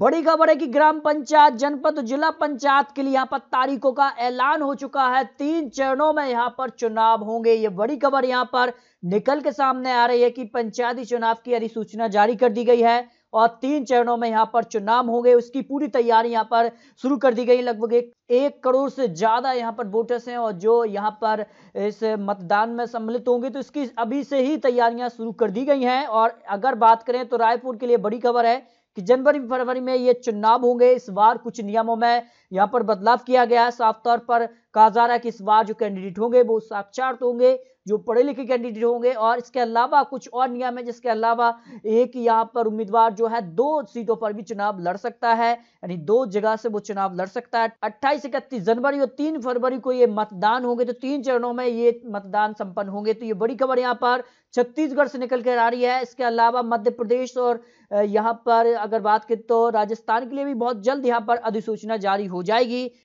बड़ी खबर है कि ग्राम पंचायत जनपद जिला पंचायत के लिए यहाँ पर तारीखों का ऐलान हो चुका है तीन चरणों में यहाँ पर चुनाव होंगे ये बड़ी खबर यहाँ पर निकल के सामने आ रही है कि पंचायती चुनाव की अधिसूचना जारी कर दी गई है और तीन चरणों में यहाँ पर चुनाव होंगे उसकी पूरी तैयारी यहाँ पर शुरू कर दी गई लगभग एक, एक करोड़ से ज़्यादा यहाँ पर वोटर्स हैं और जो यहाँ पर इस मतदान में सम्मिलित होंगे तो इसकी अभी से ही तैयारियां शुरू कर दी गई हैं और अगर बात करें तो रायपुर के लिए बड़ी खबर है कि जनवरी फरवरी में ये चुनाव होंगे इस बार कुछ नियमों में यहाँ पर बदलाव किया गया है साफ तौर पर कहा जा रहा है कि इस बार जो कैंडिडेट होंगे वो साक्षार्थ होंगे जो पढ़े लिखे कैंडिडेट होंगे और इसके अलावा कुछ और नियम है जिसके अलावा एक यहाँ पर उम्मीदवार जो है दो सीटों पर भी चुनाव लड़ सकता है यानी दो जगह से वो चुनाव लड़ सकता है अट्ठाईस इकतीस जनवरी और तीन फरवरी को ये मतदान होंगे तो तीन चरणों में ये मतदान संपन्न होंगे तो ये बड़ी खबर यहाँ पर छत्तीसगढ़ से निकल कर आ रही है इसके अलावा मध्य प्रदेश और यहाँ पर अगर बात करें तो राजस्थान के लिए भी बहुत जल्द यहाँ पर अधिसूचना जारी हो जाएगी